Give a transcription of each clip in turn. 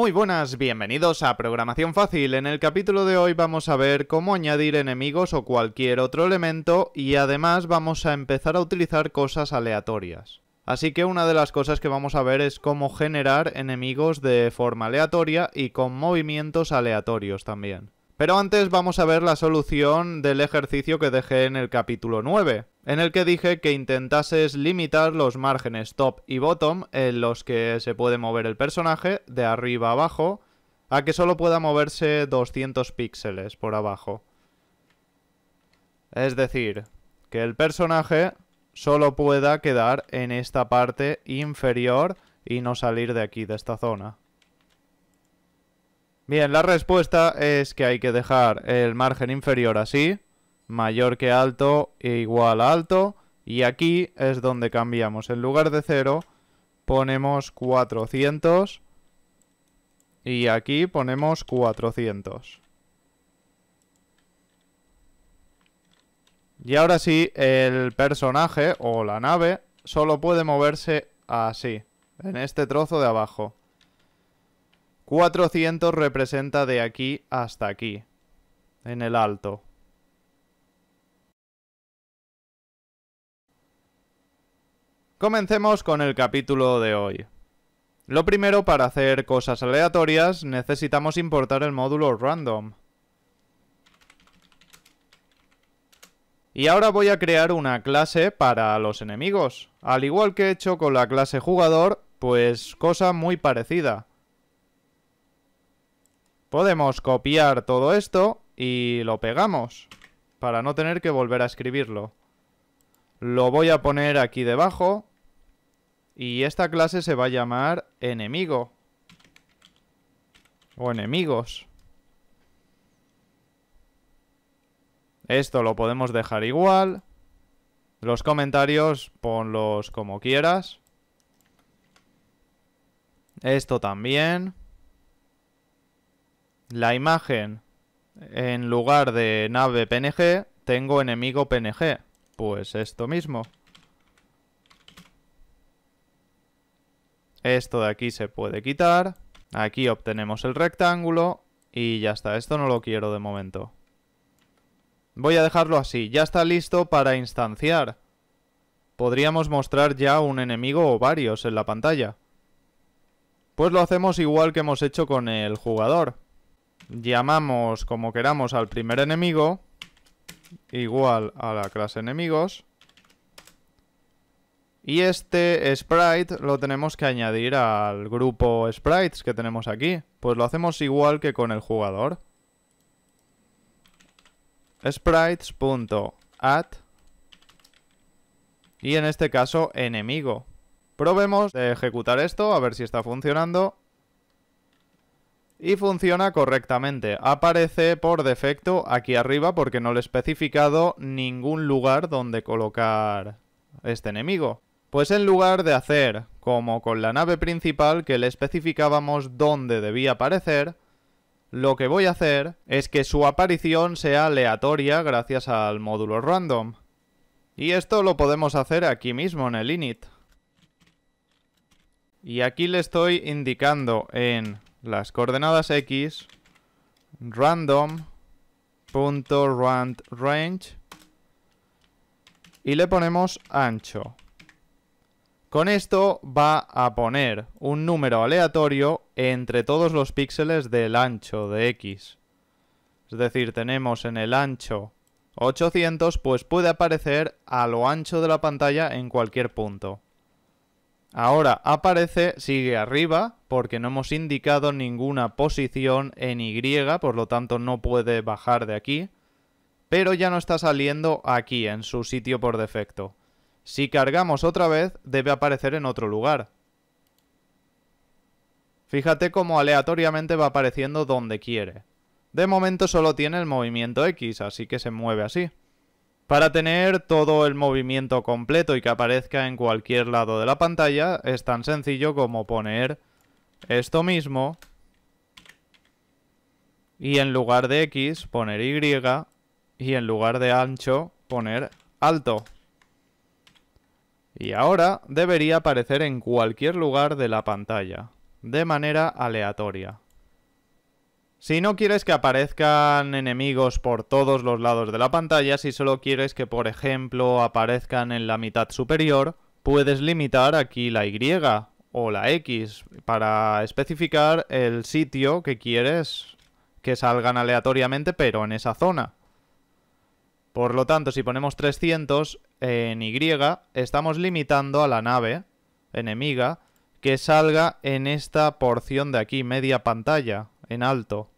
Muy buenas, bienvenidos a Programación Fácil. En el capítulo de hoy vamos a ver cómo añadir enemigos o cualquier otro elemento y además vamos a empezar a utilizar cosas aleatorias. Así que una de las cosas que vamos a ver es cómo generar enemigos de forma aleatoria y con movimientos aleatorios también. Pero antes vamos a ver la solución del ejercicio que dejé en el capítulo 9, en el que dije que intentases limitar los márgenes top y bottom en los que se puede mover el personaje de arriba a abajo, a que solo pueda moverse 200 píxeles por abajo. Es decir, que el personaje solo pueda quedar en esta parte inferior y no salir de aquí, de esta zona. Bien, la respuesta es que hay que dejar el margen inferior así, mayor que alto e igual a alto, y aquí es donde cambiamos. En lugar de 0 ponemos 400 y aquí ponemos 400. Y ahora sí, el personaje o la nave solo puede moverse así, en este trozo de abajo. 400 representa de aquí hasta aquí, en el alto. Comencemos con el capítulo de hoy. Lo primero, para hacer cosas aleatorias, necesitamos importar el módulo random. Y ahora voy a crear una clase para los enemigos. Al igual que he hecho con la clase jugador, pues cosa muy parecida. Podemos copiar todo esto y lo pegamos para no tener que volver a escribirlo. Lo voy a poner aquí debajo y esta clase se va a llamar enemigo o enemigos. Esto lo podemos dejar igual. Los comentarios ponlos como quieras. Esto también la imagen en lugar de nave PNG, tengo enemigo PNG. Pues esto mismo. Esto de aquí se puede quitar. Aquí obtenemos el rectángulo. Y ya está, esto no lo quiero de momento. Voy a dejarlo así. Ya está listo para instanciar. Podríamos mostrar ya un enemigo o varios en la pantalla. Pues lo hacemos igual que hemos hecho con el jugador llamamos como queramos al primer enemigo, igual a la clase enemigos. Y este sprite lo tenemos que añadir al grupo sprites que tenemos aquí. Pues lo hacemos igual que con el jugador. Sprites.add Y en este caso enemigo. Probemos de ejecutar esto a ver si está funcionando y funciona correctamente. Aparece por defecto aquí arriba porque no le he especificado ningún lugar donde colocar este enemigo. Pues en lugar de hacer como con la nave principal que le especificábamos dónde debía aparecer, lo que voy a hacer es que su aparición sea aleatoria gracias al módulo random. Y esto lo podemos hacer aquí mismo en el init. Y aquí le estoy indicando en las coordenadas x range y le ponemos ancho. Con esto va a poner un número aleatorio entre todos los píxeles del ancho de x. Es decir, tenemos en el ancho 800, pues puede aparecer a lo ancho de la pantalla en cualquier punto. Ahora aparece, sigue arriba, porque no hemos indicado ninguna posición en Y, por lo tanto no puede bajar de aquí. Pero ya no está saliendo aquí, en su sitio por defecto. Si cargamos otra vez, debe aparecer en otro lugar. Fíjate cómo aleatoriamente va apareciendo donde quiere. De momento solo tiene el movimiento X, así que se mueve así. Para tener todo el movimiento completo y que aparezca en cualquier lado de la pantalla, es tan sencillo como poner esto mismo y en lugar de X poner Y y en lugar de ancho poner alto. Y ahora debería aparecer en cualquier lugar de la pantalla, de manera aleatoria. Si no quieres que aparezcan enemigos por todos los lados de la pantalla, si solo quieres que por ejemplo aparezcan en la mitad superior, puedes limitar aquí la Y o la X para especificar el sitio que quieres que salgan aleatoriamente pero en esa zona. Por lo tanto, si ponemos 300 en Y, estamos limitando a la nave enemiga que salga en esta porción de aquí, media pantalla, en alto.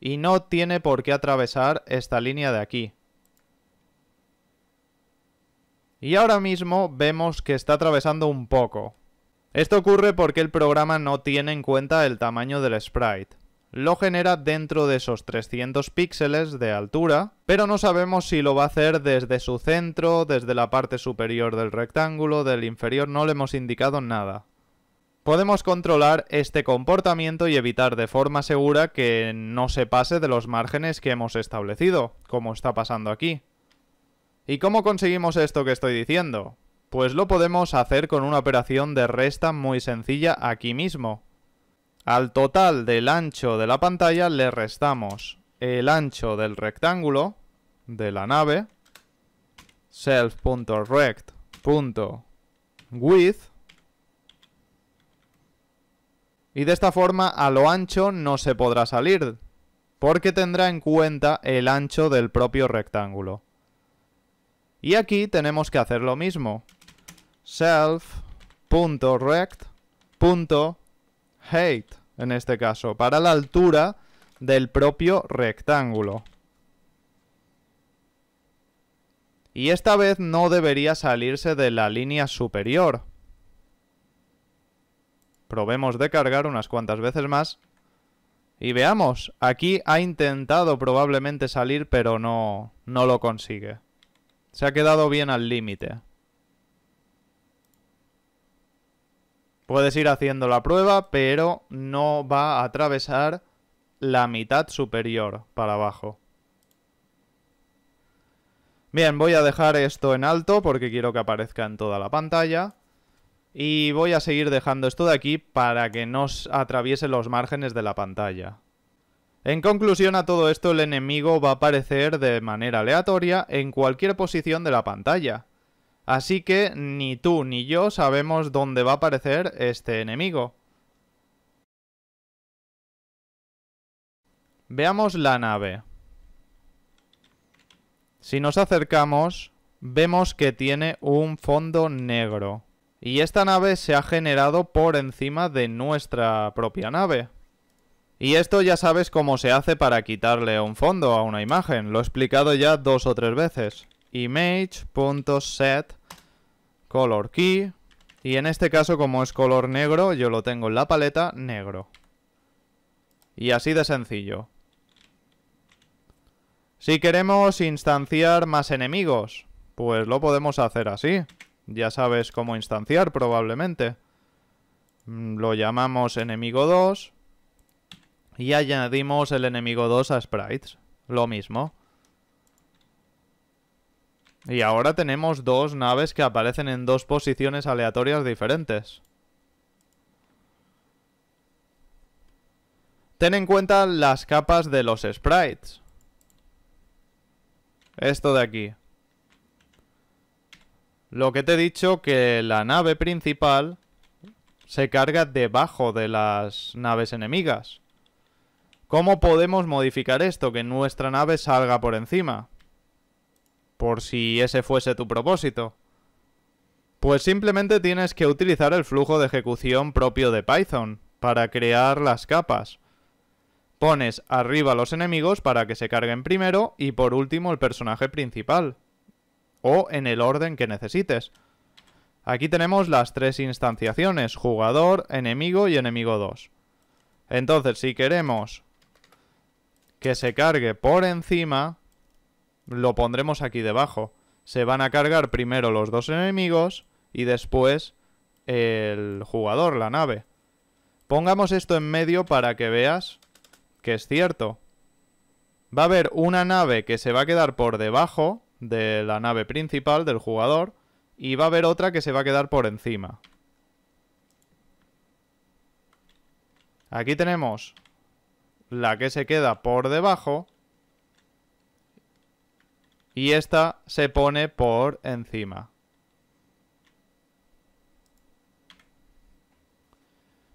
Y no tiene por qué atravesar esta línea de aquí. Y ahora mismo vemos que está atravesando un poco. Esto ocurre porque el programa no tiene en cuenta el tamaño del sprite. Lo genera dentro de esos 300 píxeles de altura, pero no sabemos si lo va a hacer desde su centro, desde la parte superior del rectángulo, del inferior, no le hemos indicado nada. Podemos controlar este comportamiento y evitar de forma segura que no se pase de los márgenes que hemos establecido, como está pasando aquí. ¿Y cómo conseguimos esto que estoy diciendo? Pues lo podemos hacer con una operación de resta muy sencilla aquí mismo. Al total del ancho de la pantalla le restamos el ancho del rectángulo de la nave self.rect.width y de esta forma a lo ancho no se podrá salir, porque tendrá en cuenta el ancho del propio rectángulo. Y aquí tenemos que hacer lo mismo. self.rect.height, en este caso, para la altura del propio rectángulo. Y esta vez no debería salirse de la línea superior, Probemos de cargar unas cuantas veces más. Y veamos, aquí ha intentado probablemente salir, pero no, no lo consigue. Se ha quedado bien al límite. Puedes ir haciendo la prueba, pero no va a atravesar la mitad superior para abajo. Bien, voy a dejar esto en alto porque quiero que aparezca en toda la pantalla. Y voy a seguir dejando esto de aquí para que no atraviese los márgenes de la pantalla. En conclusión a todo esto, el enemigo va a aparecer de manera aleatoria en cualquier posición de la pantalla. Así que ni tú ni yo sabemos dónde va a aparecer este enemigo. Veamos la nave. Si nos acercamos, vemos que tiene un fondo negro. Y esta nave se ha generado por encima de nuestra propia nave. Y esto ya sabes cómo se hace para quitarle un fondo a una imagen, lo he explicado ya dos o tres veces. Image.set color key y en este caso como es color negro yo lo tengo en la paleta negro. Y así de sencillo. Si queremos instanciar más enemigos, pues lo podemos hacer así ya sabes cómo instanciar probablemente. Mm, lo llamamos enemigo 2 y añadimos el enemigo 2 a sprites. Lo mismo. Y ahora tenemos dos naves que aparecen en dos posiciones aleatorias diferentes. Ten en cuenta las capas de los sprites. Esto de aquí. Lo que te he dicho, que la nave principal se carga debajo de las naves enemigas. ¿Cómo podemos modificar esto? Que nuestra nave salga por encima. Por si ese fuese tu propósito. Pues simplemente tienes que utilizar el flujo de ejecución propio de Python para crear las capas. Pones arriba los enemigos para que se carguen primero y por último el personaje principal o en el orden que necesites. Aquí tenemos las tres instanciaciones, jugador, enemigo y enemigo 2. Entonces, si queremos que se cargue por encima, lo pondremos aquí debajo. Se van a cargar primero los dos enemigos y después el jugador, la nave. Pongamos esto en medio para que veas que es cierto. Va a haber una nave que se va a quedar por debajo de la nave principal del jugador y va a haber otra que se va a quedar por encima. Aquí tenemos la que se queda por debajo y esta se pone por encima.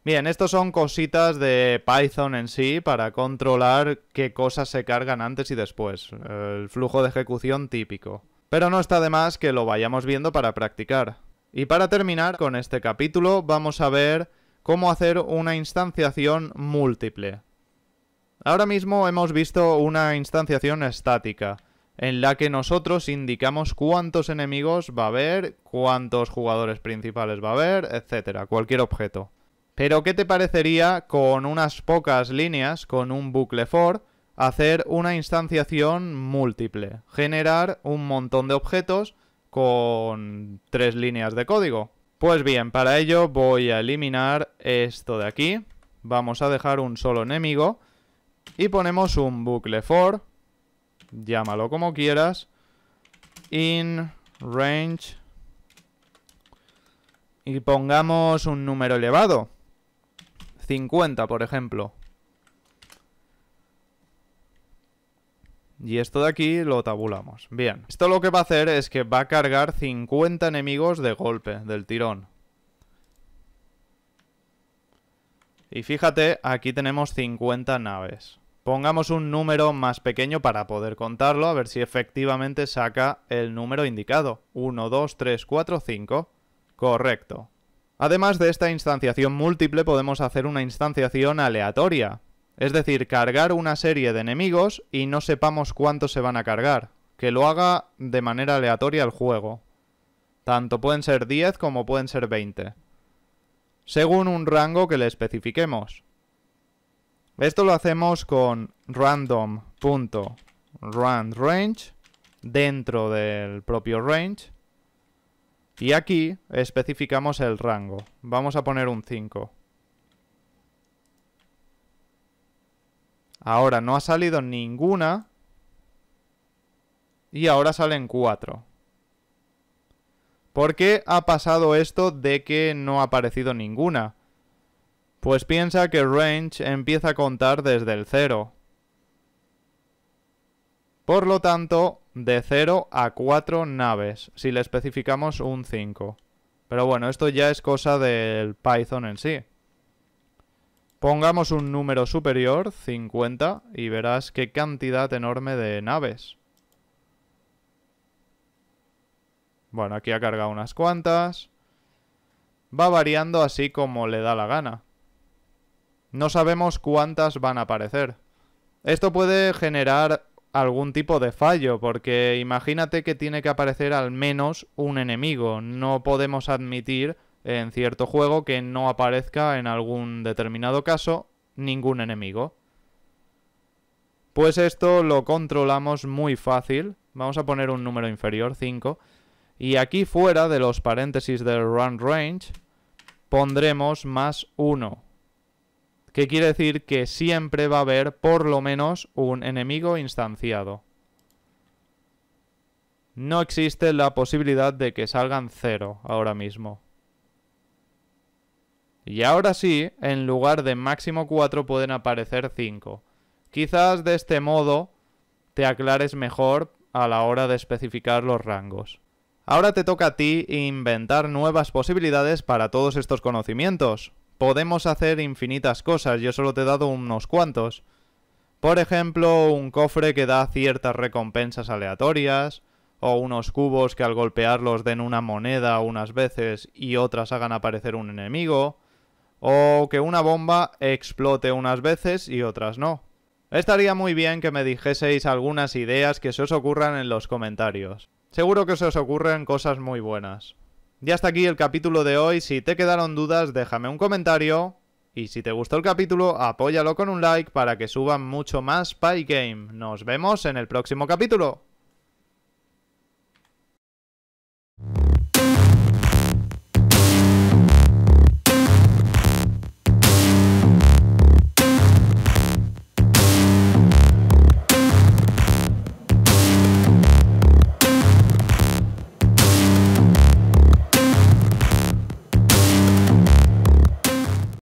Bien, estos son cositas de Python en sí para controlar qué cosas se cargan antes y después. El flujo de ejecución típico. Pero no está de más que lo vayamos viendo para practicar. Y para terminar con este capítulo vamos a ver cómo hacer una instanciación múltiple. Ahora mismo hemos visto una instanciación estática, en la que nosotros indicamos cuántos enemigos va a haber, cuántos jugadores principales va a haber, etcétera, cualquier objeto. Pero ¿qué te parecería con unas pocas líneas, con un bucle for, hacer una instanciación múltiple? Generar un montón de objetos con tres líneas de código. Pues bien, para ello voy a eliminar esto de aquí. Vamos a dejar un solo enemigo y ponemos un bucle for, llámalo como quieras, in range y pongamos un número elevado. 50, por ejemplo. Y esto de aquí lo tabulamos. Bien. Esto lo que va a hacer es que va a cargar 50 enemigos de golpe, del tirón. Y fíjate, aquí tenemos 50 naves. Pongamos un número más pequeño para poder contarlo, a ver si efectivamente saca el número indicado. 1, 2, 3, 4, 5. Correcto. Además de esta instanciación múltiple podemos hacer una instanciación aleatoria, es decir, cargar una serie de enemigos y no sepamos cuántos se van a cargar, que lo haga de manera aleatoria el juego. Tanto pueden ser 10 como pueden ser 20, según un rango que le especifiquemos. Esto lo hacemos con random.randRange dentro del propio range y aquí especificamos el rango. Vamos a poner un 5. Ahora no ha salido ninguna. Y ahora salen 4. ¿Por qué ha pasado esto de que no ha aparecido ninguna? Pues piensa que range empieza a contar desde el 0. Por lo tanto, de 0 a 4 naves, si le especificamos un 5. Pero bueno, esto ya es cosa del Python en sí. Pongamos un número superior, 50, y verás qué cantidad enorme de naves. Bueno, aquí ha cargado unas cuantas. Va variando así como le da la gana. No sabemos cuántas van a aparecer. Esto puede generar algún tipo de fallo, porque imagínate que tiene que aparecer al menos un enemigo. No podemos admitir en cierto juego que no aparezca en algún determinado caso ningún enemigo. Pues esto lo controlamos muy fácil. Vamos a poner un número inferior, 5. Y aquí fuera de los paréntesis del run range pondremos más 1 que quiere decir que siempre va a haber por lo menos un enemigo instanciado. No existe la posibilidad de que salgan cero ahora mismo. Y ahora sí, en lugar de máximo 4 pueden aparecer 5. Quizás de este modo te aclares mejor a la hora de especificar los rangos. Ahora te toca a ti inventar nuevas posibilidades para todos estos conocimientos podemos hacer infinitas cosas, yo solo te he dado unos cuantos. Por ejemplo, un cofre que da ciertas recompensas aleatorias, o unos cubos que al golpearlos den una moneda unas veces y otras hagan aparecer un enemigo, o que una bomba explote unas veces y otras no. Estaría muy bien que me dijeseis algunas ideas que se os ocurran en los comentarios. Seguro que se os ocurren cosas muy buenas. Y hasta aquí el capítulo de hoy. Si te quedaron dudas, déjame un comentario. Y si te gustó el capítulo, apóyalo con un like para que suban mucho más Pygame. Game. Nos vemos en el próximo capítulo.